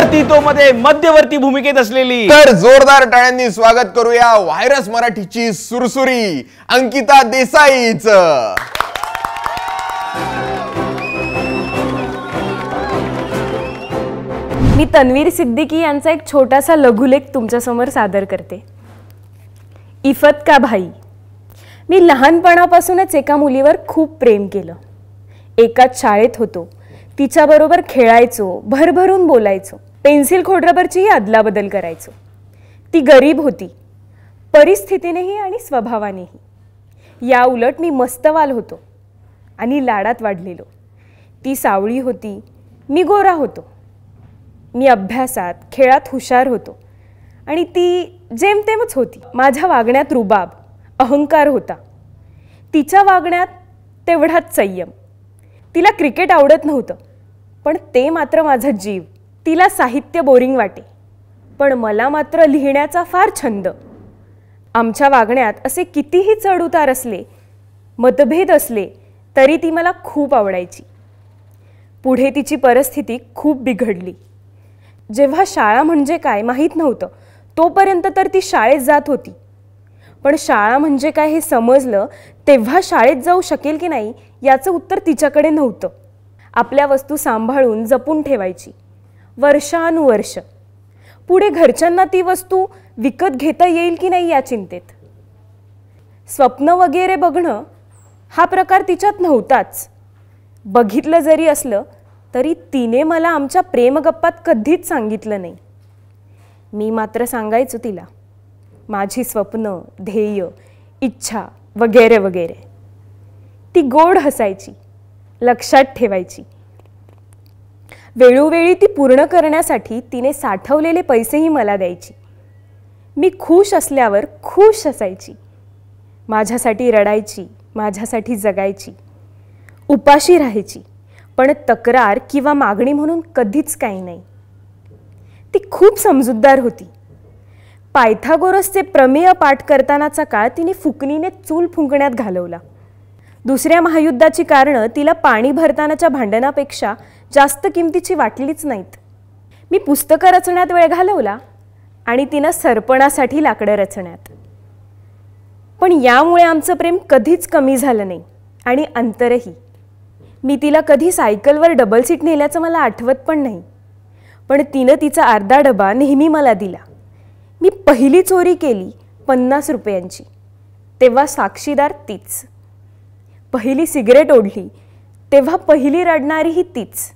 तो मध्ये मध्यवर्ती भूमिकेत असलेली तर जोरदार टाळ्यांनी स्वागत करूया व्हायरस मराठीची सुरसुरी अंकिता देसाईच मी तन्वीर सिद्दीकी यांचा एक छोटासा लघुलेख तुमच्यासमोर सादर करते इफत का भाई मी लहानपणापासूनच एका मुलीवर खूप प्रेम केलं एकाच शाळेत होतो तिच्याबरोबर खेळायचो भरभरून बोलायचो पेन्सिल खोडरबरचीही अदलाबदल करायचो ती गरीब होती परिस्थितीनेही आणि स्वभावानेही या उलट मी मस्तवाल होतो आणि लाडात वाढलेलो ती सावळी होती मी गोरा होतो मी अभ्यासात खेळात हुशार होतो आणि ती जेमतेमच होती माझ्या वागण्यात रुबाब अहंकार होता तिच्या वागण्यात तेवढाच संयम तिला क्रिकेट आवडत नव्हतं पण ते मात्र माझा जीव तिला साहित्य बोरिंग वाटे पण मला मात्र लिहिण्याचा फार छंद आमच्या वागण्यात असे कितीही चढउतार असले मतभेद असले तरी ती मला खूप आवडायची पुढे तिची परिस्थिती खूप बिघडली जेव्हा शाळा म्हणजे काय माहीत नव्हतं तोपर्यंत तर ती शाळेत जात होती पण शाळा म्हणजे काय हे समजलं तेव्हा शाळेत जाऊ शकेल की नाही याचं उत्तर तिच्याकडे नव्हतं आपल्या वस्तू सांभाळून जपून ठेवायची वर्षानुवर्ष पुढे घरच्यांना ती वस्तू विकत घेता येईल की नाही या चिंतेत स्वप्न वगैरे बघणं हा प्रकार तिच्यात नव्हताच बघितलं जरी असलं तरी तिने मला आमच्या प्रेमगप्पात कधीच सांगितलं नाही मी मात्र सांगायचो तिला माझी स्वप्न ध्येय इच्छा वगैरे वगैरे ती गोड हसायची लक्षात ठेवायची वेळोवेळी ती पूर्ण करण्यासाठी तिने साठवलेले पैसेही मला द्यायची मी खुश असल्यावर खुश असायची माझ्यासाठी रडायची माझ्यासाठी जगायची उपाशी राहायची पण तक्रार किंवा मागणी म्हणून कधीच काही नाही ती खूप समजूतदार होती पायथागोरसचे प्रमेय पाठ करतानाचा काळ तिने फुकणीने चूल फुंकण्यात घालवला दुसऱ्या महायुद्धाची कारणं तिला पाणी भरतानाच्या भांडणापेक्षा जास्त किमतीची वाटलीच नाहीत मी पुस्तकं रचण्यात वेळ घालवला आणि तिनं सरपणासाठी लाकडं रचण्यात पण यामुळे आमचं प्रेम कधीच कमी झालं नाही आणि अंतरही मी तिला कधी सायकलवर डबल सीट नेल्याचं मला आठवत पण नाही पण तिनं तिचा अर्धा डबा नेहमी मला दिला मी पहिली चोरी केली पन्नास रुपयांची तेव्हा साक्षीदार तीच पहिली सिगरेट ओढली तेव्हा पहिली रडणारीही तीच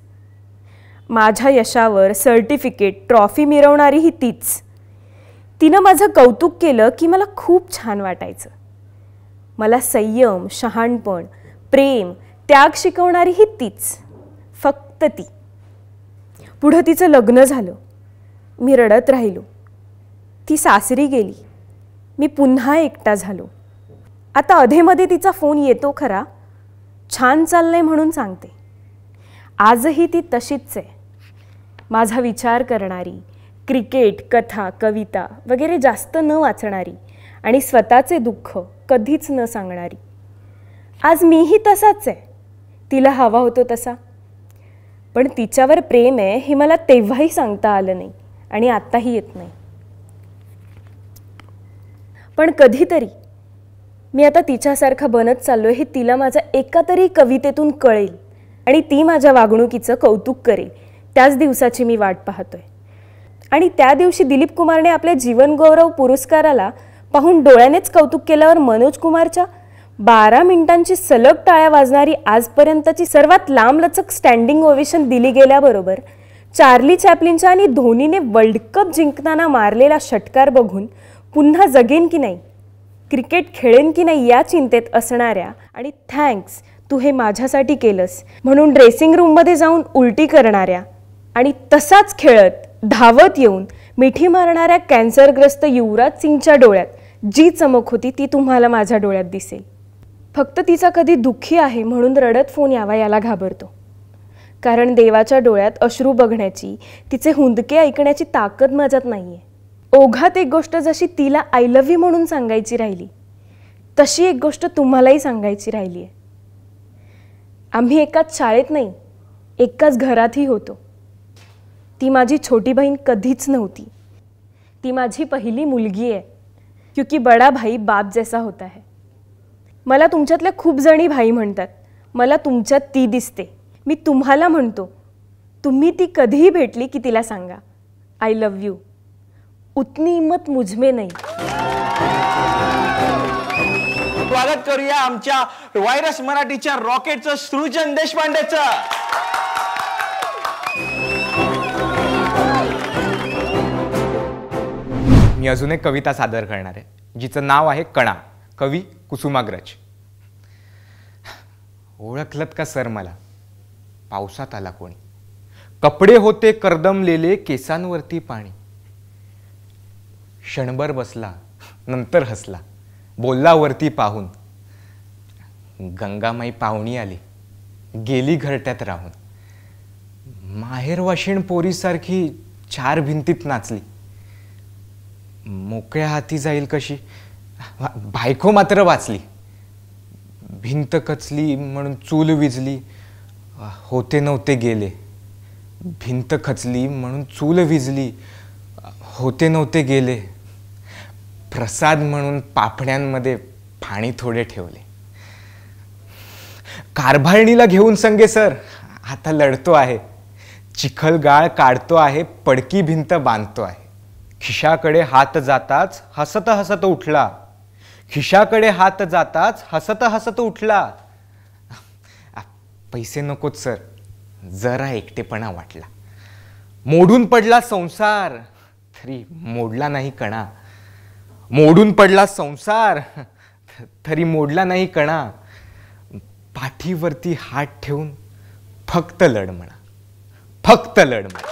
माझ्या यशावर सर्टिफिकेट ट्रॉफी मिरवणारी ही तीच तिनं माझं कौतुक केलं की मला खूप छान वाटायचं मला संयम शहाणपण प्रेम त्याग शिकवणारी ही तीच फक्त ती पुढं तिचं लग्न झालं मी रडत राहिलो ती सासरी गेली मी पुन्हा एकटा झालो आता अधेमध्ये तिचा फोन येतो खरा छान चाललंय म्हणून सांगते आजही ती तशीच आहे माझा विचार करणारी क्रिकेट कथा कविता वगैरे जास्त न वाचणारी आणि स्वतःचे दुःख कधीच न सांगणारी आज मीही तसाच आहे तिला हवा होतो तसा पण तिच्यावर प्रेम आहे हे मला तेव्हाही सांगता आलं नाही आणि आत्ताही येत नाही पण कधीतरी मी आता तिच्यासारखा बनत चाललो हे तिला माझ्या एका तरी कवितेतून कळेल आणि ती माझ्या वागणुकीचं कौतुक करेल त्याच दिवसाची मी वाट पाहतोय आणि त्या दिवशी दिलीप कुमारने आपल्या जीवनगौरव पुरस्काराला पाहून डोळ्यानेच कौतुक केल्यावर मनोज कुमारच्या बारा मिनिटांची सलग टाळ्या वाजणारी आजपर्यंतची सर्वात लांबलचक स्टँडिंग ओवेशन दिली गेल्याबरोबर चार्ली चॅपलिनच्या आणि धोनीने वर्ल्ड कप जिंकताना मारलेला षटकार बघून पुन्हा जगेन की नाही क्रिकेट खेळेन की नाही या चिंतेत असणाऱ्या आणि थँक्स तू हे माझ्यासाठी केलंस म्हणून ड्रेसिंग रूममध्ये जाऊन उलटी करणाऱ्या आणि तसाच खेळत धावत येऊन मिठी मारणाऱ्या कॅन्सरग्रस्त युवराज सिंगच्या डोळ्यात जी चमक होती ती तुम्हाला माझ्या डोळ्यात दिसेल फक्त तिचा कधी दुःखी आहे म्हणून रडत फोन यावा याला घाबरतो कारण देवाच्या डोळ्यात अश्रू बघण्याची तिचे हुंदके ऐकण्याची ताकद माझ्यात नाही आहे ओघात एक गोष्ट जशी तिला आय लव्ह यू म्हणून सांगायची राहिली तशी एक गोष्ट तुम्हालाही सांगायची राहिली आहे आम्ही एकाच शाळेत नाही एकाच घरातही होतो ती माझी छोटी बहीण कधीच नव्हती ती माझी पहिली मुलगी आहे क्योंकि बडा भाई बाप जैसा होता है मला तुमच्यातल्या खूप जणी भाई म्हणतात मला तुमच्यात ती दिसते मी तुम्हाला म्हणतो तुम्ही ती कधीही भेटली की तिला सांगा आय लव यू उतनी हिंमत मुझमे नाही स्वागत करूया आमच्या व्हायरस मराठीच्या रॉकेटचं सृजन देशपांडेचं मी अजून एक कविता सादर करणार आहे जिचं नाव आहे कणा कवी कुसुमाग्रज ओळखलत का सर मला पावसात आला कोणी कपडे होते कर्दमलेले केसांवरती पाणी क्षणभर बसला नंतर हसला बोलला वरती पाहून गंगामाई पाहुणी आली गेली घरट्यात राहून माहेर वाशिण पोरीसारखी चार भिंतीत नाचली मोकळ्या हाती जाईल कशी बायको मात्र वाचली भिंत कचली म्हणून चूल विजली होते नव्हते गेले भिंत खचली म्हणून चूल विजली होते नव्हते गेले प्रसाद म्हणून पापण्यांमध्ये पाणी थोडे ठेवले कारभारणीला घेऊन संगे सर आता लढतो आहे चिखल गाळ काढतो आहे पडकी भिंत बांधतो आहे खिशाकडे हात जाताच हसत हसत उठला खिशाकडे हात जाताच हसत हसत उठला पैसे नकोत सर जरा एकटेपणा वाटला मोडून पडला संसार तरी मोडला नाही कणा मोडून पडला संसार तरी मोडला नाही कणा पाठीवरती हात ठेवून फक्त लढ म्हणा फक्त लढ म्हणा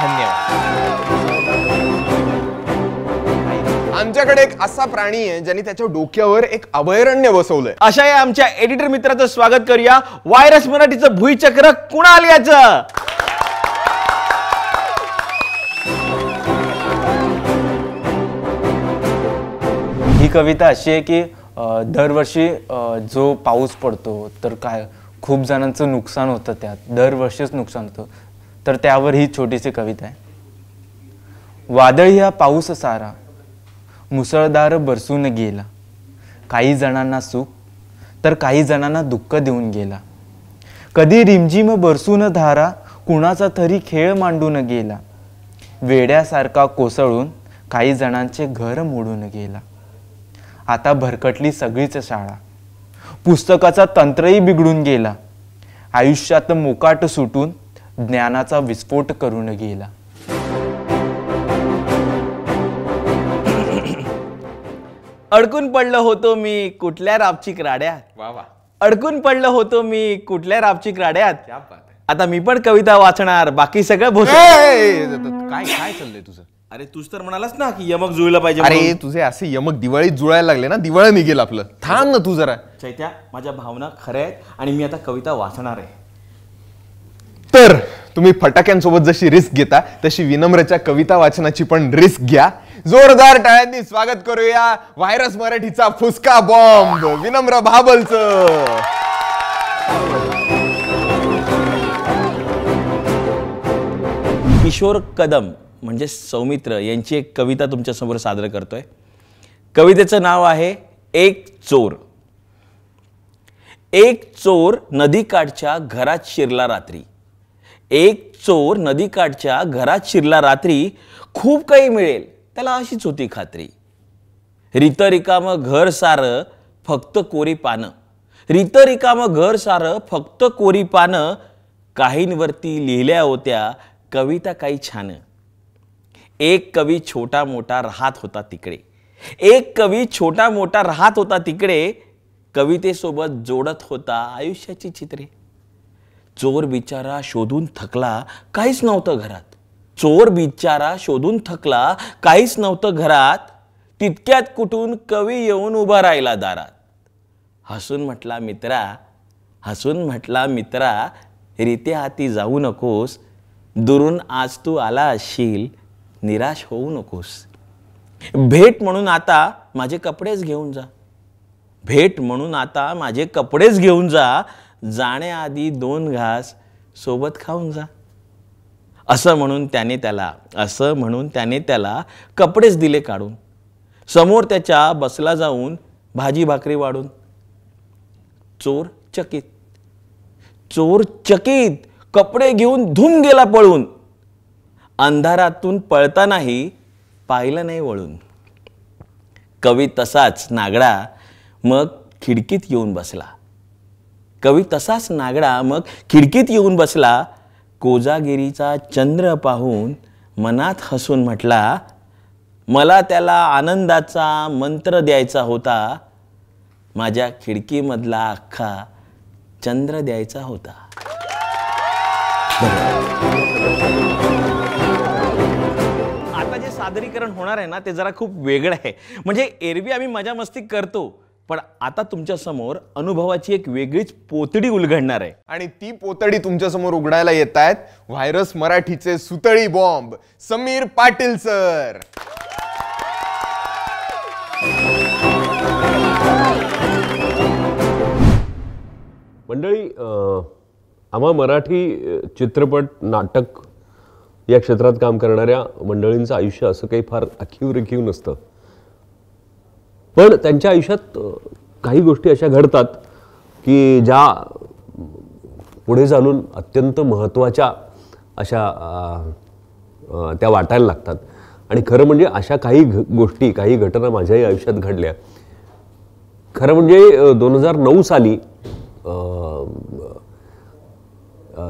धन्यवाद आमच्याकडे एक असा प्राणी आहे ज्याने त्याच्या डोक्यावर एक अभयारण्य बसवलंय अशा या आमच्या एडिटर मित्राचं स्वागत करूया व्हायरस मराठीचं भुईचक्र कुणाल याच ही कविता अशी आहे की दरवर्षी जो पाऊस पडतो तर काय खूप जणांचं नुकसान होतं त्यात दरवर्षीच नुकसान होतं तर त्यावर ही छोटीशी कविता आहे वादळी हा पाऊस सारा मुसळधार बरसून गेला काही जणांना सुख तर काही जणांना दुःख देऊन गेला कधी रिमझिम बरसून धारा कुणाचा तरी खेळ मांडून गेला वेड्यासारखा कोसळून काही जणांचे घर मोडून गेला आता भरकटली सगळीच शाळा पुस्तकाचा तंत्रही बिघडून गेला आयुष्यात मोकाट सुटून ज्ञानाचा विस्फोट करून गेला अडकून पडलो होतो मी कुठल्या राबचिक राड्यात अडकून पडलो होतो मी कुठल्या राबचिक राड्यात आता मी पण कविता वाचणार बाकी सगळं भोस काय काय चाललंय तुझं अरे तूच तर म्हणालास ना की यमक जुळलं पाहिजे अरे तुझे असे यमक दिवाळीत जुळायला लागले ना दिवाळी निघेल आपलं थांब ना तू जरा चैत्या माझ्या भावना खऱ्या आहेत आणि मी आता कविता वाचणार आहे तर तुम्ही फटाक्यांसोबत जशी रिस्क घेता तशी विनम्रच्या कविता वाचनाची पण रिस्क घ्या जोरदार टाळ्यांनी स्वागत करूया व्हायरस मराठीचा फुसका बॉम्ब विनम्र भाबलच किशोर कदम म्हणजे सौमित्र यांची एक कविता तुमच्यासमोर सादर करतोय कवितेचं नाव आहे एक चोर एक चोर नदीकाठच्या घरात शिरला रात्री एक चोर नदीकाठच्या घरात शिरला रात्री खूप काही मिळेल त्याला अशीच होती खात्री रित रिकामं घर सारं फक्त कोरी पानं रित रिकाम घर सारं फक्त कोरी पानं काहींवरती लिहिल्या होत्या कविता काही छान एक कवी छोटा मोठा राहत होता तिकडे एक कवी छोटा मोठा राहत होता तिकडे कवितेसोबत जोडत होता आयुष्याची चित्रे चोर बिचारा शोधून थकला काहीच नव्हतं घरात चोर बिचारा शोधून थकला काहीच नव्हतं घरात तितक्यात कुठून कवी येऊन उभा राहिला दारात हसून म्हटला मित्रा हसून म्हटला मित्रा रीते हाती जाऊ नकोस दुरून आज तू आला असशील निराश होऊ नकोस भेट म्हणून आता माझे कपडेच घेऊन जा भेट म्हणून आता माझे कपडेच घेऊन जा जाण्याआधी दोन घास सोबत खाऊन जा असं म्हणून त्याने त्याला असं म्हणून त्याने त्याला कपडेच दिले काढून समोर त्याच्या बसला जाऊन भाजी भाकरी वाढून चोर चकित चोर चकित कपडे घेऊन धुम गेला पळून अंधारातून पळतानाही पाहिलं नाही वळून कवी तसाच नागडा मग खिडकीत येऊन बसला कवी तसाच नागडा मग खिडकीत येऊन बसला कोजागिरीचा चंद्र पाहून मनात हसून म्हटला मला त्याला आनंदाचा मंत्र द्यायचा होता माझ्या खिडकीमधला अख्खा चंद्र द्यायचा होता आता जे सादरीकरण होणार आहे ना ते जरा खूप वेगळं आहे म्हणजे एरवी आम्ही मजा मस्ती करतो पण आता समोर अनुभवाची एक वेगळीच पोतडी उलगडणार आहे आणि ती पोतडी तुमच्यासमोर उघडायला येत आहेत व्हायरस मराठीचे सुतळी बॉम्ब समीर पाटील सर मंडळी आम्हा मराठी चित्रपट नाटक या क्षेत्रात काम करणाऱ्या मंडळींचं आयुष्य असं काही फार अखीव रेखीव नसतं पण त्यांच्या आयुष्यात काही गोष्टी अशा घडतात की ज्या पुढे चालून अत्यंत महत्त्वाच्या अशा त्या वाटायला लागतात आणि खरं म्हणजे अशा काही गोष्टी काही घटना माझ्याही आयुष्यात घडल्या खरं म्हणजे दोन हजार नऊ साली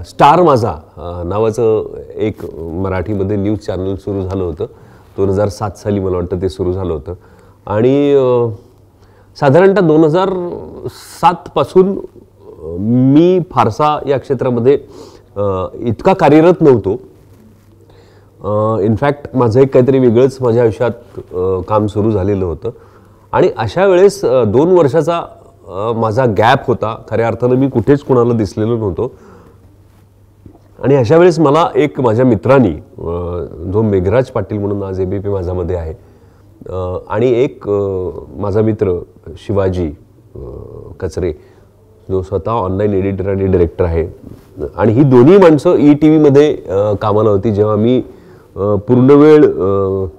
स्टार माझा नावाचं एक मराठीमध्ये न्यूज चॅनल सुरू झालं होतं दोन हजार सात साली मला वाटतं ते सुरू झालं होतं आणि साधारणतः दोन हजार सातपासून मी फारसा या क्षेत्रामध्ये इतका कार्यरत नव्हतो इनफॅक्ट माझं एक काहीतरी वेगळंच माझ्या आयुष्यात काम सुरू झालेलं होतं आणि अशा वेळेस दोन वर्षाचा माझा गॅप होता खऱ्या अर्थानं मी कुठेच कुणाला दिसलेलो नव्हतो आणि अशा वेळेस मला एक माझ्या मित्रांनी जो मेघराज पाटील म्हणून आज ए बी पी माझ्यामध्ये आहे आणि एक माझा मित्र शिवाजी कचरे जो स्वतः ऑनलाईन एडिटर आणि डिरेक्टर आहे आणि ही दोन्ही माणसं ई e टी व्हीमध्ये कामाला होती जेव्हा मी पूर्ण वेळ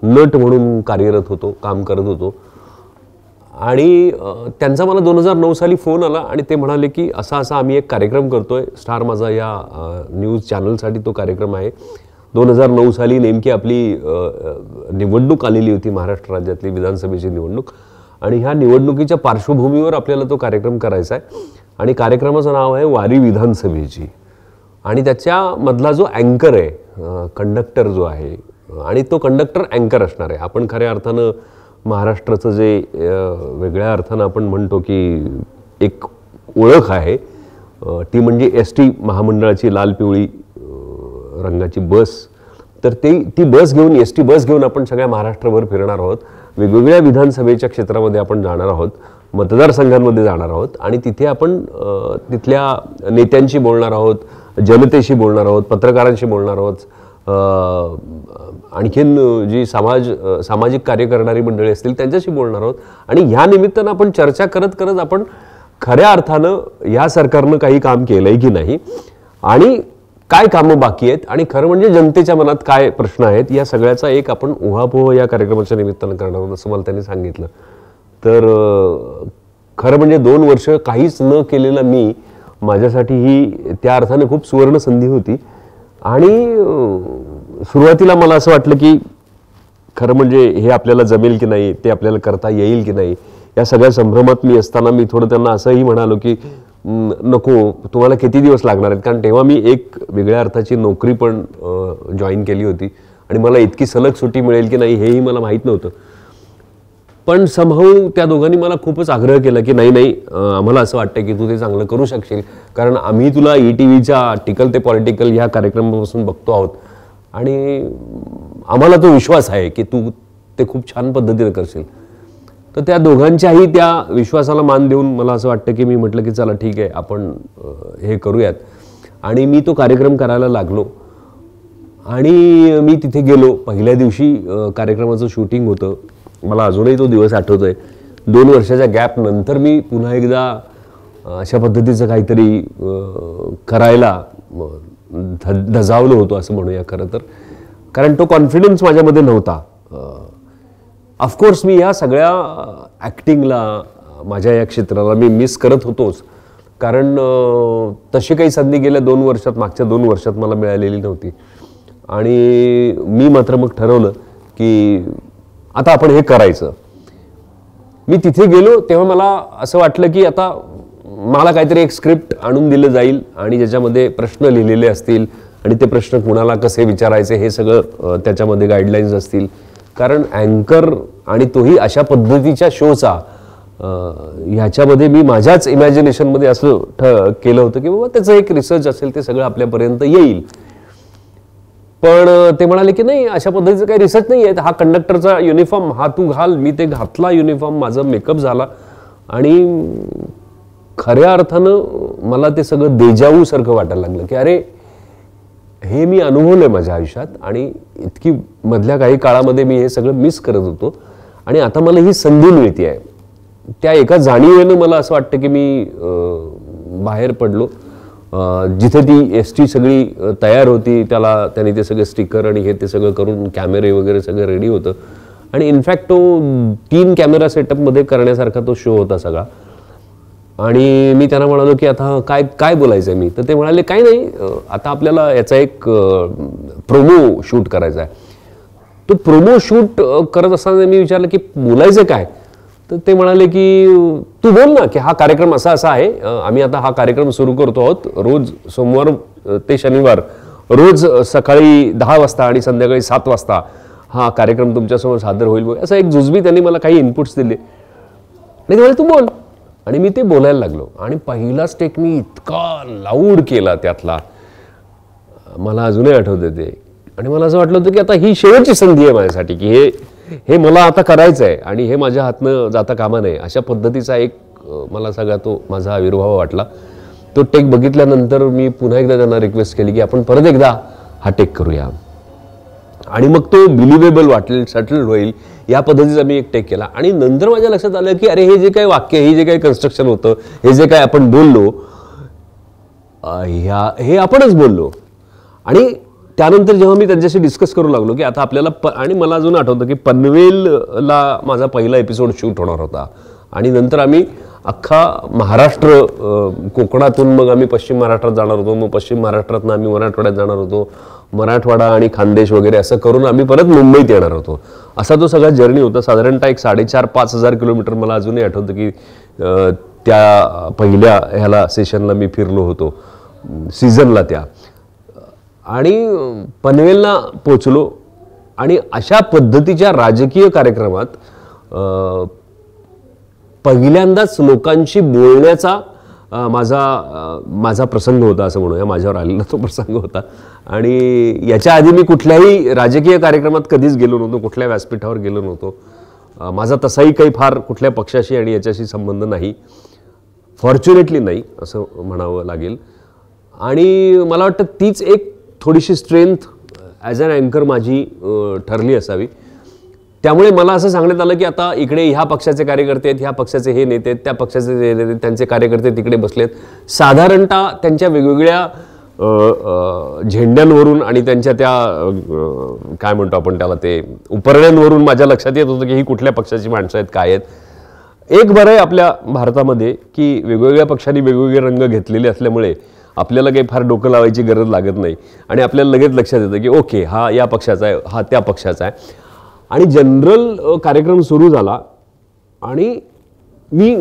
नट म्हणून कार्यरत होतो काम करत होतो आणि त्यांचा मला दोन हजार नऊ साली फोन आला आणि ते म्हणाले की असा असा आम्ही एक कार्यक्रम करतोय स्टार माझा या न्यूज चॅनलसाठी तो कार्यक्रम आहे दोन हजार नऊ साली नेमकी आपली निवडणूक आलेली होती महाराष्ट्र राज्यातली विधानसभेची निवडणूक आणि ह्या निवडणुकीच्या पार्श्वभूमीवर आपल्याला तो कार्यक्रम करायचा आहे आणि कार्यक्रमाचं नाव आहे वारी विधानसभेची आणि त्याच्यामधला जो अँकर आहे कंडक्टर जो आहे आणि तो कंडक्टर अँकर असणार आहे आपण खऱ्या अर्थानं महाराष्ट्राचं जे वेगळ्या अर्थानं आपण म्हणतो की एक ओळख आहे ती म्हणजे एस टी महामंडळाची लाल पिवळी रंगाची बस तर ते ती बस घेऊन एस टी बस घेऊन आपण सगळ्या महाराष्ट्रभर फिरणार आहोत वेगवेगळ्या विधानसभेच्या क्षेत्रामध्ये आपण जाणार आहोत मतदारसंघांमध्ये जाणार आहोत आणि तिथे आपण तिथल्या नेत्यांशी बोलणार आहोत जनतेशी बोलणार आहोत पत्रकारांशी बोलणार आहोत आणखीन जी समाज सामाजिक कार्य करणारी मंडळी असतील त्यांच्याशी बोलणार आहोत आणि ह्या निमित्तानं आपण चर्चा करत करत आपण खऱ्या अर्थानं या सरकारनं काही काम केलंय की नाही आणि काय कामं बाकी आहेत आणि खरं म्हणजे जनतेच्या मनात काय प्रश्न आहेत या सगळ्याचा एक आपण उहापोह या कार्यक्रमाच्या निमित्तानं करणार आहोत असं मला त्यांनी सांगितलं तर खरं म्हणजे दोन वर्ष काहीच न केलेलं मी माझ्यासाठी ही त्या अर्थाने खूप सुवर्ण संधी होती आणि सुरुवातीला मला असं वाटलं की खरं म्हणजे हे आपल्याला जमेल की नाही ते आपल्याला करता येईल की नाही या सगळ्या संभ्रमात मी असताना मी थोडं त्यांना असंही म्हणालो की नको तुम्हाला किती दिवस लागणार आहेत कारण तेव्हा मी एक वेगळ्या अर्थाची नोकरी पण जॉईन केली होती आणि मला इतकी सलग सुट्टी मिळेल की नाही हेही मला माहीत नव्हतं पण समहू त्या दोघांनी मला खूपच आग्रह केला की नाही नाही आम्हाला असं वाटतं की तू ते चांगलं करू शकशील कारण आम्ही तुला ई टी व्हीच्या आर्टिकल ते पॉलिटिकल ह्या कार्यक्रमापासून बघतो आहोत आणि आम्हाला तो विश्वास आहे की तू ते खूप छान पद्धतीनं करशील तर त्या दोघांच्याही त्या विश्वासाला मान देऊन मला असं वाटतं की मी म्हटलं की चला ठीक आहे आपण हे करूयात आणि मी तो कार्यक्रम करायला लागलो आणि मी तिथे गेलो पहिल्या दिवशी कार्यक्रमाचं शूटिंग होतं मला अजूनही तो दिवस आठवतो आहे दोन वर्षाच्या गॅपनंतर मी पुन्हा एकदा अशा पद्धतीचं काहीतरी करायला ध धजावलो होतो असं म्हणूया खरं तर कारण तो कॉन्फिडन्स माझ्यामध्ये नव्हता ऑफकोर्स मी या सगळ्या ॲक्टिंगला माझ्या या क्षेत्राला मी मिस करत होतोच कारण तशी काही संधी गेल्या दोन वर्षात मागच्या दोन वर्षात मला मिळालेली नव्हती आणि मी मात्र मग ठरवलं की आता आपण हे करायचं मी तिथे गेलो तेव्हा मला असं वाटलं की आता मला काहीतरी एक स्क्रिप्ट आणून दिलं जाईल आणि ज्याच्यामध्ये प्रश्न लिहिलेले असतील आणि ते प्रश्न कुणाला कसे विचारायचे हे सगळं त्याच्यामध्ये गाईडलाईन्स असतील कारण अँकर आणि तोही अशा पद्धतीच्या शोचा ह्याच्यामध्ये मी माझ्याच इमॅजिनेशनमध्ये असं ठ केलं होतं की बाबा त्याचं एक रिसर्च असेल ते सगळं आपल्यापर्यंत येईल पण ते म्हणाले की नाही अशा पद्धतीचं काही रिसर्च नाही आहे हा कंडक्टरचा युनिफॉर्म हा तू घाल मी ते घातला युनिफॉर्म माझा मेकअप झाला आणि खऱ्या अर्थानं मला ते सगळं देजाऊ सारखं वाटायला लागलं की अरे हे मी अनुभवलं आहे माझ्या आयुष्यात आणि इतकी मधल्या काही काळामध्ये मी हे सगळं मिस करत होतो आणि आता मला ही संधी मिळते आहे त्या एका जाणीवेनं मला असं वाटतं की मी बाहेर पडलो जिथे ती एस टी सगळी तयार होती त्याला त्याने ते सगळे स्टिकर आणि हे ते सगळं करून कॅमेरे वगैरे सगळं रेडी होतं आणि इनफॅक्ट तो तीन कॅमेरा सेटअपमध्ये करण्यासारखा तो शो होता सगळा आणि मी त्यांना म्हणालो की आता काय काय बोलायचं आहे मी तर ते म्हणाले काही नाही आता आपल्याला याचा एक प्रोमो शूट करायचा आहे तो प्रोमो शूट करत असताना मी विचारलं की बोलायचं काय तर ते म्हणाले की तू बोल ना की हा कार्यक्रम असा असा आहे आम्ही आता हा कार्यक्रम सुरू करतो आहोत रोज सोमवार ते शनिवार रोज सकाळी दहा वाजता आणि संध्याकाळी सात वाजता हा कार्यक्रम तुमच्यासमोर सादर होईल असं एक जुजबी त्यांनी मला काही इनपुट्स दिले नाही तू बोल आणि मी ते बोलायला लागलो आणि पहिला स्टेक मी इतका लाऊड केला त्यातला मला अजूनही आठवतं ते आणि मला असं वाटलं होतं की आता ही शेवटची संधी आहे माझ्यासाठी की हे हे मला आता करायचं आहे आणि हे माझ्या हातनं जाता कामा नये अशा पद्धतीचा एक मला सगळा तो माझा आविर्भाव वाटला तो टेक बघितल्यानंतर मी पुन्हा एकदा त्यांना रिक्वेस्ट केली की आपण परत एकदा हा टेक करूया आणि मग तो बिलिव्हेबल वाटेल सटल होईल या पद्धतीचा मी एक टेक केला आणि नंतर माझ्या लक्षात आलं की अरे हे जे काही वाक्य हे जे काही कन्स्ट्रक्शन होतं हे जे काय आपण बोललो ह्या हे आपणच बोललो आणि त्यानंतर जेव्हा मी त्यांच्याशी डिस्कस करू लागलो की आता आपल्याला प आणि मला अजून आठवतं की पनवेलला माझा पहिला एपिसोड शूट होणार होता आणि नंतर आम्ही अख्खा महाराष्ट्र कोकणातून मग आम्ही पश्चिम महाराष्ट्रात जाणार होतो मग पश्चिम महाराष्ट्रातनं आम्ही मराठवाड्यात जाणार होतो मराठवाडा आणि खानदेश वगैरे असं करून आम्ही परत मुंबईत येणार होतो असा तो सगळा जर्नी होता साधारणतः एक साडेचार पाच हजार किलोमीटर मला अजूनही आठवतं की त्या पहिल्या ह्याला सेशनला मी फिरलो होतो सीझनला त्या आणि पनवेलला पोचलो आणि अशा पद्धतीच्या राजकीय कार्यक्रमात पहिल्यांदाच लोकांशी बोलण्याचा माझा माझा प्रसंग होता असं म्हणूया माझ्यावर आलेला तो प्रसंग होता आणि याच्या आधी मी कुठल्याही राजकीय कार्यक्रमात कधीच गेलो नव्हतो कुठल्या व्यासपीठावर गेलो नव्हतो माझा तसाही काही फार कुठल्या पक्षाशी आणि याच्याशी संबंध नाही फॉर्च्युनेटली नाही असं म्हणावं लागेल आणि मला वाटतं तीच एक थोडीशी स्ट्रेंथ ॲज अन अँकर माझी ठरली असावी त्यामुळे मला असं सांगण्यात आलं की आता इकडे ह्या पक्षाचे कार्यकर्ते आहेत ह्या पक्षाचे हे नेते त्या पक्षाचे नेते त्यांचे कार्यकर्ते तिकडे बसलेत साधारणतः त्यांच्या वेगवेगळ्या झेंड्यांवरून आणि त्यांच्या त्या काय म्हणतो आपण त्याला ते उपरण्यांवरून माझ्या लक्षात येत होतं की ही कुठल्या पक्षाची माणसं आहेत काय आहेत एक बरं आहे आपल्या भारतामध्ये की वेगवेगळ्या पक्षांनी वेगवेगळे रंग घेतलेले असल्यामुळे आपल्याला काही फार डोकं लावायची गरज लागत नाही आणि आपल्याला लगेच लक्षात येतं की ओके हा या पक्षाचा आहे हा त्या पक्षाचा आहे आणि जनरल कार्यक्रम सुरू झाला आणि मी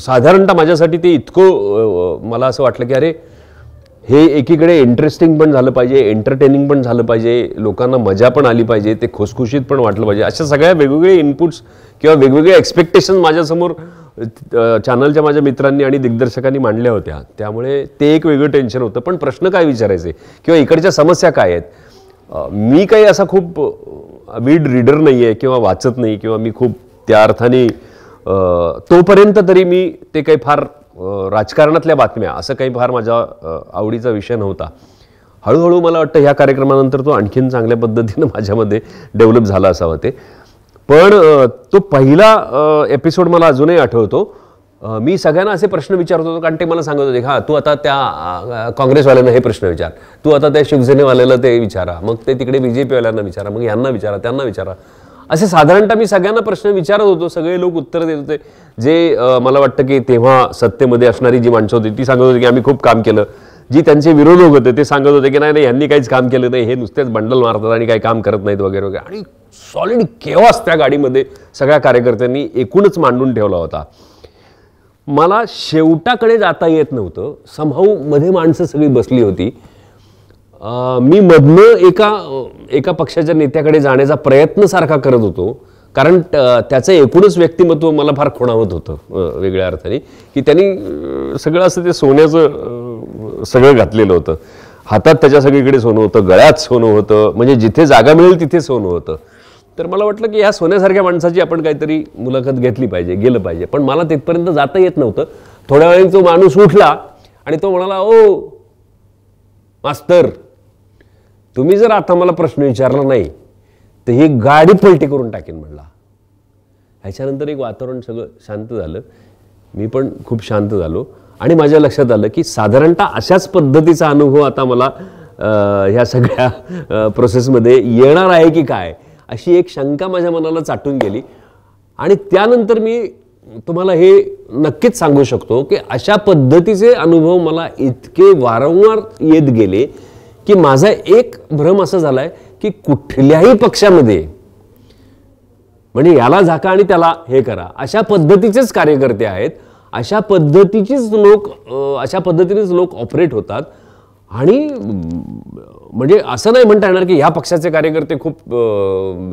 साधारणतः माझ्यासाठी ते इतकं मला असं वाटलं की अरे हे एकीकडे इंटरेस्टिंग पण झालं पाहिजे एंटरटेनिंग पण झालं पाहिजे लोकांना मजा पण आली पाहिजे ते खुसखुशीत पण वाटलं पाहिजे अशा सगळ्या वेगवेगळे इनपुट्स किंवा वेगवेगळे एक्सपेक्टेशन माझ्यासमोर चॅनलच्या माझ्या मित्रांनी आणि दिग्दर्शकांनी मांडल्या होत्या त्यामुळे ते एक वेगळं टेन्शन होतं पण प्रश्न काय विचारायचे किंवा इकडच्या समस्या काय आहेत मी काही असा खूप मीड रीडर नाही आहे किंवा वाचत नाही किंवा मी खूप त्या अर्थाने तोपर्यंत तरी मी ते काही फार राजकारणातल्या बातम्या असं काही फार माझ्या आवडीचा विषय नव्हता हळूहळू मला वाटतं ह्या कार्यक्रमानंतर तो आणखीन चांगल्या पद्धतीनं माझ्यामध्ये डेव्हलप झाला असावा ते पण तो पहिला एपिसोड मला अजूनही आठवतो मी सगळ्यांना असे प्रश्न विचारत होतो कारण ते मला सांगत होते हा तू आता त्या काँग्रेसवाल्यांना हे प्रश्न विचार तू आता त्या शिवसेनेवाल्याला ते विचारा मग ते तिकडे बी जे पीवाल्यांना विचारा मग यांना विचारा त्यांना विचारा असे साधारणतः मी सगळ्यांना प्रश्न विचारत होतो सगळे लोक उत्तर देत होते जे मला वाटतं की तेव्हा सत्तेमध्ये असणारी जी माणसं होती ती सांगत होती की आम्ही खूप काम केलं जी त्यांचे विरोधक होते ते सांगत होते की नाही नाही यांनी काहीच काम केलं नाही हे नुसतेच बंडल मारतात आणि काही काम करत नाहीत वगैरे वगैरे आणि सॉलिड केव्हाच त्या गाडीमध्ये सगळ्या कार्यकर्त्यांनी एकूणच मांडून ठेवला होता मला शेवटाकडे जाता येत नव्हतं समहाऊ मध्ये माणसं सगळी बसली होती मी मधनं एका एका पक्षाच्या नेत्याकडे जाण्याचा प्रयत्न सारखा करत होतो कारण त्याचं एकूणच व्यक्तिमत्व मला फार खुणावत होतं वेगळ्या अर्थाने की त्यांनी सगळं असं ते सोन्याचं सगळं घातलेलं होतं हातात त्याच्या सगळीकडे सोनं होतं गळ्यात सोनं होतं म्हणजे जिथे जागा मिळेल तिथे सोनं होतं तर मला वाटलं की ह्या सोन्यासारख्या माणसाची आपण काहीतरी मुलाखत घेतली पाहिजे गेलं पाहिजे पण मला तिथपर्यंत जाता येत नव्हतं थोड्या वेळी तो माणूस उठला आणि तो म्हणाला ओ मास्तर तुम्ही जर आता मला प्रश्न विचारला नाही तर ही गाडी पलटी करून टाकेन म्हणला ह्याच्यानंतर एक वातावरण सगळं शांत झालं मी पण खूप शांत झालो आणि माझ्या लक्षात आलं की साधारणतः अशाच पद्धतीचा अनुभव आता मला ह्या सगळ्या प्रोसेसमध्ये येणार आहे की काय अशी एक शंका माझ्या मनाला चाटून गेली आणि त्यानंतर मी तुम्हाला हे नक्कीच सांगू शकतो की अशा पद्धतीचे अनुभव मला इतके वारंवार येत गेले की माझा एक भ्रम असा झाला आहे की कुठल्याही पक्षामध्ये म्हणजे याला झाका आणि त्याला हे करा अशा पद्धतीचेच कार्यकर्ते आहेत अशा पद्धतीचीच लोक अशा पद्धतीनेच लोक ऑपरेट होतात आणि म्हणजे असं नाही म्हणता येणार की ह्या पक्षाचे कार्यकर्ते खूप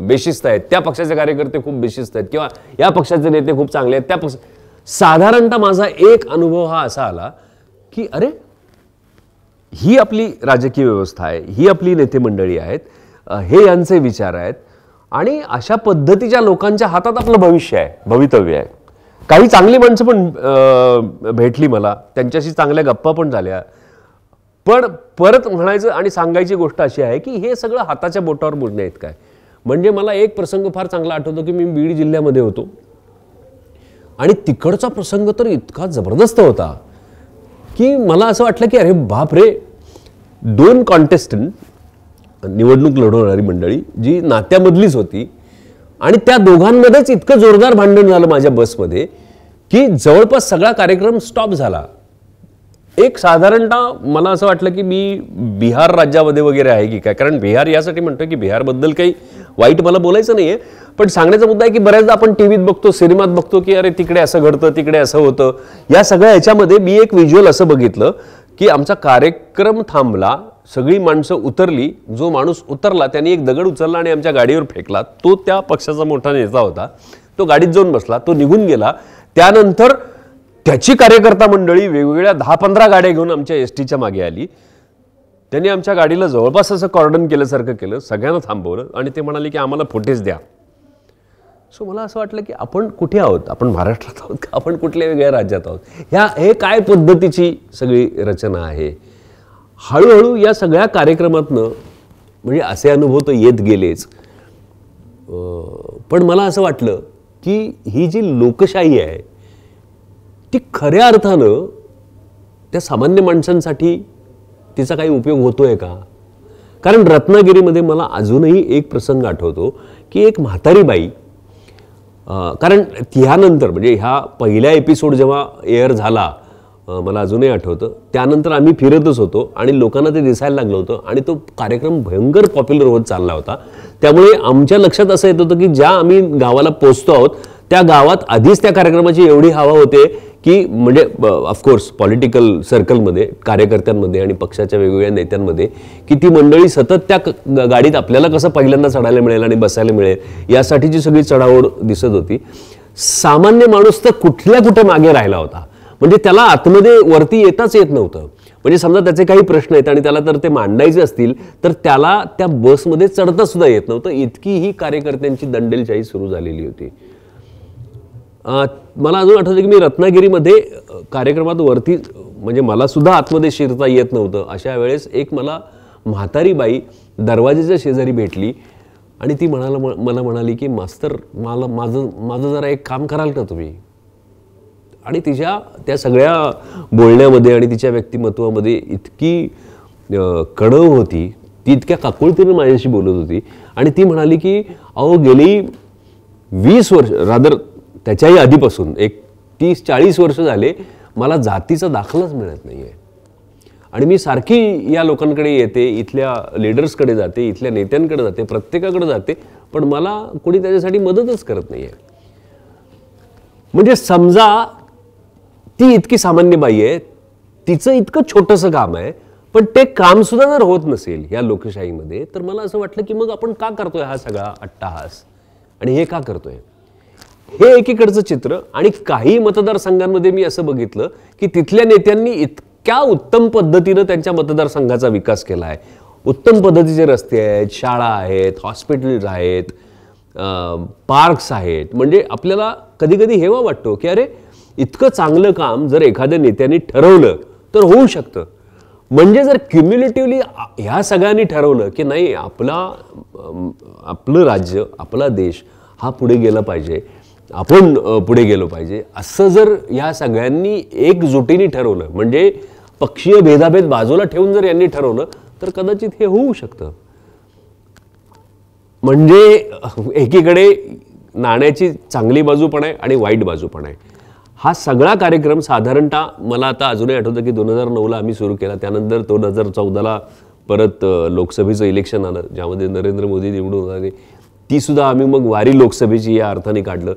बेशिस्त आहेत त्या पक्षाचे कार्यकर्ते खूप बेशिस्त आहेत किंवा या पक्षाचे नेते खूप चांगले आहेत त्या पक्ष साधारणतः माझा एक अनुभव हा असा आला की अरे ही आपली राजकीय व्यवस्था आहे ही आपली नेते मंडळी आहेत हे यांचे विचार आहेत आणि अशा पद्धतीच्या लोकांच्या हातात आपलं भविष्य आहे भवितव्य आहे काही चांगली माणसं पण भेटली मला त्यांच्याशी चांगल्या गप्पा पण झाल्या पण परत म्हणायचं आणि सांगायची गोष्ट अशी आहे की हे सगळं हाताच्या बोटावर मोजण्या आहेत काय म्हणजे मला एक प्रसंग फार चांगला आठवतो की मी बीड जिल्ह्यामध्ये होतो आणि तिकडचा प्रसंग तर इतका जबरदस्त होता की मला असं वाटलं की अरे बाप रे दोन कॉन्टेस्टंट निवडणूक लढवणारी मंडळी जी नात्यामधलीच होती आणि त्या दोघांमध्येच इतकं जोरदार भांडण झालं माझ्या बसमध्ये की जवळपास सगळा कार्यक्रम स्टॉप झाला एक साधारणतः मला असं वाटलं की मी बिहार राज्यामध्ये वगैरे आहे की काय कारण बिहार यासाठी म्हणतो की बिहारबद्दल काही वाईट मला बोलायचं नाही आहे पण सांगण्याचा मुद्दा आहे की बऱ्याचदा आपण टी व्हीत बघतो सिनेमात बघतो की अरे तिकडे असं घडतं तिकडे असं होतं या सगळ्या ह्याच्यामध्ये मी एक व्हिज्युअल असं बघितलं की आमचा कार्यक्रम थांबला सगळी माणसं उतरली जो माणूस उतरला त्याने एक दगड उचलला आणि आमच्या गाडीवर फेकला तो त्या पक्षाचा मोठा नेता होता तो गाडीत जाऊन बसला तो निघून गेला त्यानंतर त्याची कार्यकर्ता मंडळी वेगवेगळ्या दहा पंधरा गाड्या घेऊन आमच्या एस टीच्या मागे आली त्यांनी आमच्या गाडीला जवळपास असं कॉर्डन केल्यासारखं केलं सगळ्यांना थांबवलं आणि ते म्हणाले की आम्हाला फुटेज द्या सो मला असं वाटलं की आपण कुठे आहोत आपण महाराष्ट्रात आहोत का आपण कुठल्या वेगळ्या राज्यात आहोत ह्या हे काय पद्धतीची सगळी रचना आहे हळूहळू या सगळ्या कार्यक्रमातनं म्हणजे असे अनुभव तर येत गेलेच पण मला असं वाटलं की ही जी लोकशाही आहे ती खऱ्या अर्थानं त्या सामान्य माणसांसाठी तिचा काही उपयोग होतो आहे का कारण रत्नागिरीमध्ये मला अजूनही एक प्रसंग आठवतो की एक म्हातारी बाई कारण ह्यानंतर म्हणजे ह्या पहिल्या एपिसोड जेव्हा एअर झाला मला अजूनही आठवतं त्यानंतर आम्ही फिरतच होतो आणि लोकांना ते दिसायला लागलं होतं आणि तो कार्यक्रम भयंकर पॉप्युलर होत चालला होता त्यामुळे आमच्या लक्षात असं येत होतं की ज्या आम्ही गावाला पोचतो आहोत त्या गावात आधीच त्या कार्यक्रमाची एवढी हवा होते की म्हणजे ऑफकोर्स पॉलिटिकल सर्कलमध्ये कार्यकर्त्यांमध्ये आणि पक्षाच्या वेगवेगळ्या नेत्यांमध्ये की ती मंडळी सतत त्या गाडीत आपल्याला कसं पहिल्यांदा चढायला मिळेल आणि बसायला मिळेल यासाठीची सगळी चढावड दिसत होती सामान्य माणूस तर कुठल्या कुठे मागे राहिला होता म्हणजे त्याला आतमध्ये वरती येताच येत नव्हतं म्हणजे समजा त्याचे काही प्रश्न आहेत आणि त्याला तर ते मांडायचे असतील तर त्याला त्या बसमध्ये चढता सुद्धा येत नव्हतं इतकी ही कार्यकर्त्यांची दंडेलशाही सुरू झालेली होती मला अजून आठवतं की मी रत्नागिरीमध्ये कार्यक्रमात वरती म्हणजे मलासुद्धा आतमध्ये शिरता येत नव्हतं अशा वेळेस एक मला म्हातारी बाई दरवाजेच्या शेजारी भेटली आणि ती म्हणाला मला म्हणाली की मास्तर मला माझं माझं जरा एक काम कराल का तुम्ही आणि तिच्या त्या सगळ्या बोलण्यामध्ये आणि तिच्या व्यक्तिमत्वामध्ये इतकी कडव होती ती इतक्या काकुळतीने माझ्याशी बोलत होती आणि ती म्हणाली की अहो गेली वीस वर्ष रादर त्याच्याही आधीपासून एक तीस चाळीस वर्ष झाले मला जातीचा दाखलाच मिळत नाही आहे आणि मी सारखी या लोकांकडे येते इथल्या लिडर्सकडे जाते इथल्या नेत्यांकडे जाते प्रत्येकाकडे जाते पण मला कोणी त्याच्यासाठी मदतच करत नाही आहे म्हणजे समजा ती इतकी सामान्य बाई आहे तिचं इतकं छोटंसं काम आहे पण ते कामसुद्धा जर होत नसेल या लोकशाहीमध्ये तर मला असं वाटलं की मग आपण का करतोय हा सगळा अट्टाहास आणि हे का करतोय हे एकीकडचं चित्र आणि काही मतदारसंघांमध्ये मी असं बघितलं की तिथल्या नेत्यांनी इतक्या उत्तम पद्धतीनं त्यांच्या मतदारसंघाचा विकास केला आहे उत्तम पद्धतीचे रस्ते आहेत शाळा आहेत हॉस्पिटल्स आहेत पार्क्स आहेत म्हणजे आपल्याला कधी कधी हेवा वाटतो की अरे इतकं चांगलं काम जर एखाद्या नेत्यांनी ठरवलं तर होऊ शकतं म्हणजे जर क्युम्युलेटिव्हली ह्या सगळ्यांनी ठरवलं की नाही आपला आपलं राज्य आपला देश हा पुढे गेला पाहिजे आपण पुढे गेलो पाहिजे असं जर या सगळ्यांनी एकजुटीने ठरवलं म्हणजे पक्षीय भेदाभेद बाजूला ठेवून जर यांनी ठरवलं तर कदाचित हे होऊ शकतं म्हणजे एकीकडे नाण्याची चांगली बाजू पण आहे आणि वाईट बाजू पण आहे हा सगळा कार्यक्रम साधारणतः मला आता अजूनही आठवतं की दोन हजार नऊला आम्ही सुरू केला त्यानंतर दोन हजार चौदाला परत लोकसभेचं इलेक्शन आलं ज्यामध्ये नरेंद्र मोदी निवडून आले सुद्धा आम्ही मग वारी लोकसभेची या अर्थाने काढलं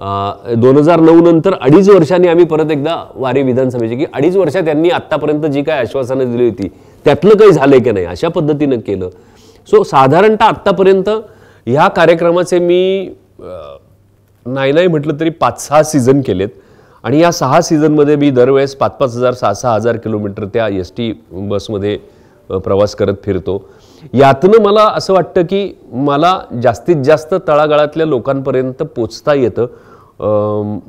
दोन हजार नऊ नंतर अडीच वर्षांनी आम्ही परत एकदा वारी विधानसभेची की अडीच वर्षात त्यांनी आत्तापर्यंत जी काय आश्वासनं दिली होती त्यातलं काही झालंय की नाही अशा पद्धतीनं केलं सो साधारणतः आत्तापर्यंत ह्या कार्यक्रमाचे मी नाही नाही म्हटलं तरी पाच सहा सीझन केलेत आणि या सहा सीझनमध्ये मी दरवेळेस पाच पाच हजार सहा सहा हजार किलोमीटर त्या एस टी बसमध्ये प्रवास करत फिरतो यातनं मला असं वाटतं की मला जास्तीत जास्त तळागाळातल्या लोकांपर्यंत पोचता येतं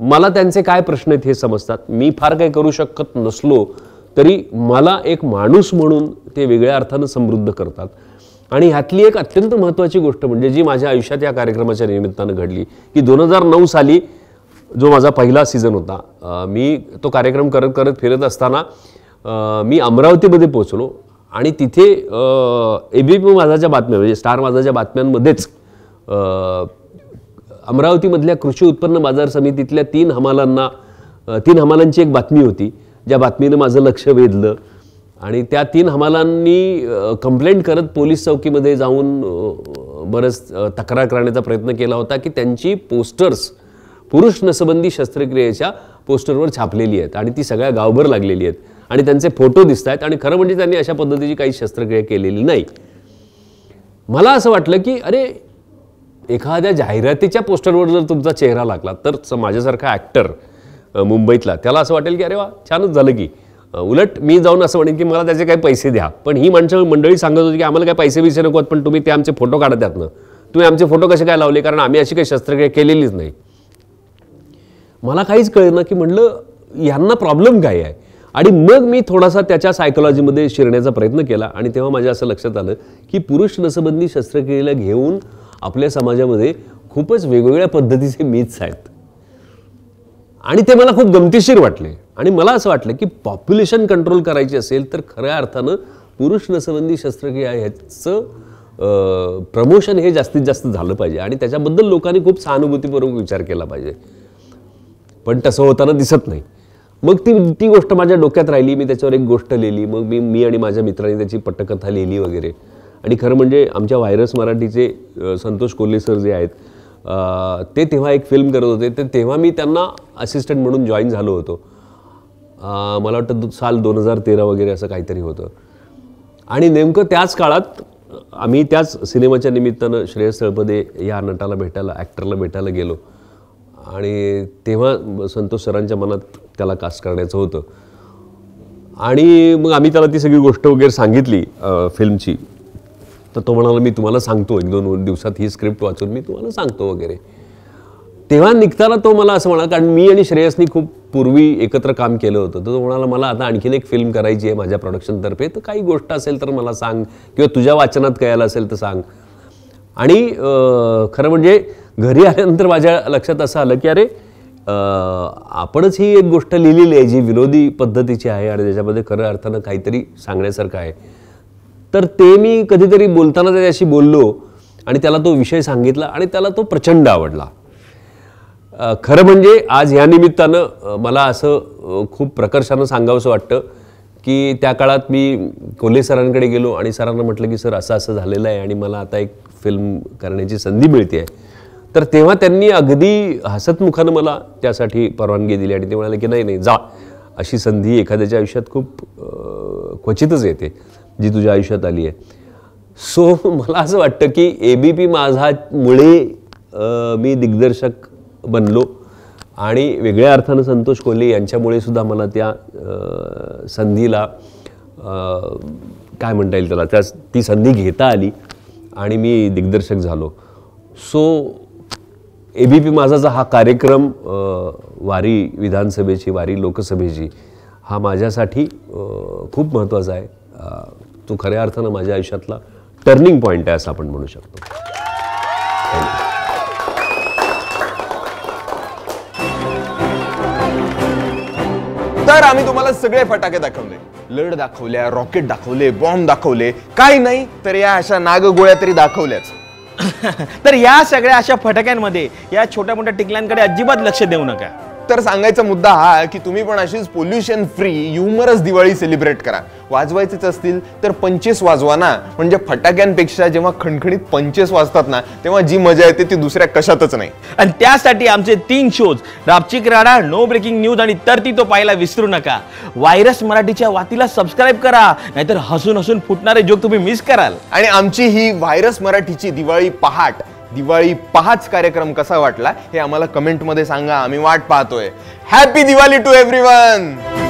मला त्यांचे काय प्रश्न आहेत हे समजतात मी फार काही करू शकत नसलो तरी मला एक माणूस म्हणून ते वेगळ्या अर्थानं समृद्ध करतात आणि ह्यातली एक अत्यंत महत्त्वाची गोष्ट म्हणजे जी माझ्या आयुष्यात या कार्यक्रमाच्या निमित्तानं घडली की दोन हजार नऊ साली जो माझा पहिला सीझन होता मी तो कार्यक्रम करत करत फिरत असताना मी अमरावतीमध्ये पोचलो आणि तिथे ए बी पी माझाच्या बातम्या म्हणजे स्टार माझाच्या बातम्यांमध्येच अमरावतीमधल्या कृषी उत्पन्न बाजार समितीतल्या तीन हमालांना तीन हमालांची एक बातमी होती ज्या बातमीनं माझं लक्ष वेधलं आणि त्या तीन हमालांनी कंप्लेंट करत पोलीस चौकीमध्ये जाऊन बरंच तक्रार करण्याचा प्रयत्न केला होता की त्यांची पोस्टर्स पुरुष नसबंदी शस्त्रक्रियेच्या पोस्टरवर छापलेली आहेत आणि ती सगळ्या गावभर लागलेली आहेत आणि त्यांचे फोटो दिसत आहेत आणि खरं म्हणजे त्यांनी अशा पद्धतीची काही शस्त्रक्रिया केलेली नाही मला असं वाटलं की अरे एखाद्या जाहिरातीच्या पोस्टरवर जर तुमचा चेहरा लागला तर माझ्यासारखा ॲक्टर मुंबईतला त्याला असं वाटेल की अरे वा छानच झालं की उलट मी जाऊन असं म्हणेन की मला त्याचे काही पैसे द्या पण ही माणसं मंडळी सांगत होती की आम्हाला काही पैसे बिसे नकोत पण तुम्ही ते आमचे फोटो काढा त्यातनं तुम्ही आमचे फोटो कसे काय लावले कारण आम्ही अशी काही शस्त्रक्रिया केलेलीच नाही मला काहीच कळेल ना की म्हटलं यांना प्रॉब्लेम काय आहे आणि मग मी थोडासा त्याच्या सायकोलॉजीमध्ये शिरण्याचा प्रयत्न केला आणि तेव्हा माझ्या असं लक्षात आलं की पुरुष नसबंदी शस्त्रक्रियेला घेऊन आपल्या समाजामध्ये खूपच वेगवेगळ्या पद्धतीचे मीथ्स आहेत आणि ते मला खूप गमतीशीर वाटले आणि मला असं वाटलं की पॉप्युलेशन कंट्रोल करायची असेल तर खऱ्या अर्थानं पुरुष नसबंदी शस्त्रक्रिया ह्याचं प्रमोशन हे जास्तीत जास्त झालं पाहिजे आणि त्याच्याबद्दल लोकांनी खूप सहानुभूतीपूर्वक विचार केला पाहिजे पण तसं होताना दिसत नाही मग ती ती गोष्ट माझ्या डोक्यात राहिली मी त्याच्यावर एक गोष्ट लिहिली मग मी मी आणि माझ्या मित्रांनी त्याची पट्टकथा लिहिली वगैरे आणि खरं म्हणजे आमच्या व्हायरस मराठीचे संतोष कोल्हे सर जे आहेत ते तेव्हा एक फिल्म करत होते ते तेव्हा मी त्यांना असिस्टंट म्हणून जॉईन झालो होतो मला वाटतं साल दोन हजार तेरा वगैरे असं काहीतरी होतं आणि नेमकं त्याच काळात आम्ही त्याच सिनेमाच्या निमित्तानं श्रेयस तळपदे या नटाला भेटायला ॲक्टरला भेटायला गेलो आणि तेव्हा संतोष सरांच्या मनात त्याला कास्ट करण्याचं होतं आणि मग आम्ही त्याला ती सगळी गोष्ट वगैरे सांगितली फिल्मची तर तो म्हणाला मी तुम्हाला सांगतो एक दोन दिवसात ही स्क्रिप्ट वाचून मी तुम्हाला सांगतो वगैरे तेव्हा निघताना तो मला असं म्हणाला कारण मी आणि श्रेयसनी खूप पूर्वी एकत्र काम केलं होतं तर तो म्हणाला मला आता आणखीन एक फिल्म करायची आहे माझ्या प्रोडक्शनतर्फे तर काही गोष्ट असेल तर मला सांग किंवा तुझ्या वाचनात कळायला असेल तर सांग आणि खरं म्हणजे घरी आल्यानंतर माझ्या लक्षात असं आलं की अरे आपणच ही एक गोष्ट लिहिलेली आहे जी विनोदी पद्धतीची आहे आणि ज्याच्यामध्ये खरं अर्थानं काहीतरी सांगण्यासारखं आहे तर ते मी कधीतरी बोलताना त्याच्याशी बोललो आणि त्याला तो विषय सांगितला आणि त्याला तो प्रचंड आवडला खरं म्हणजे आज ह्या निमित्तानं मला असं खूप प्रकर्षानं सांगावंसं वाटतं की त्या काळात मी कोल्हे सरांकडे गेलो आणि सरांना म्हटलं की सर असं असं झालेलं आहे आणि मला आता एक फिल्म करण्याची संधी मिळते आहे तर तेव्हा त्यांनी अगदी हसतमुखानं मला त्यासाठी परवानगी दिली आणि ते म्हणाले की नाही नाही जा अशी संधी एखाद्याच्या आयुष्यात खूप क्वचितच येते जी तुझ्या आयुष्यात आली आहे सो मला असं वाटतं की ए बी पी माझामुळे मी दिग्दर्शक बनलो आणि वेगळ्या अर्थानं संतोष कोल्हे यांच्यामुळे सुद्धा मला त्या संधीला काय म्हणता येईल त्याला त्या ती संधी घेता आली आणि मी दिग्दर्शक झालो सो ए बी पी माझाचा हा कार्यक्रम वारी विधानसभेची वारी लोकसभेची हा माझ्यासाठी खूप महत्त्वाचा आहे तो खऱ्या अर्थानं माझ्या आयुष्यातला टर्निंग पॉईंट आहे असं आपण म्हणू शकतो तर आम्ही तुम्हाला सगळे फटाके दाखवले लढ दाखवल्या रॉकेट दाखवले बॉम्ब दाखवले काही नाही तर या अशा नागगोळ्या तरी दाखवल्याच तर या सगळ्या अशा फटक्यांमध्ये या छोट्या मोठ्या टिकल्यांकडे अजिबात लक्ष देऊ नका तर सांगायचा मुद्दा हा की तुम्ही पण अशीच pollution free humorous Diwali celebrate करा वाजवायचेच असतील तर पंचेस वाजवा ना म्हणजे फटाक्यांपेक्षा जेव्हा खणखणीत पंचेस वाजतात ना तेव्हा जी मजा येते ती दुसऱ्या कशातच नाही आणि त्यासाठी आमचे तीन शोज रापचिक राडा नो ब्रेकिंग न्यूज आणि तर ती तो पाहायला विसरू नका व्हायरस मराठीच्या वातीला सबस्क्राईब करा नाहीतर हसून हसून फुटणारे जोक तुम्ही मिस कराल आणि आमची ही व्हायरस मराठीची दिवाळी पहाट दिवाळी पहाच कार्यक्रम कसा वाटला हे आम्हाला कमेंटमध्ये सांगा आम्ही वाट पाहतोय हॅपी दिवाळी टू एव्हरी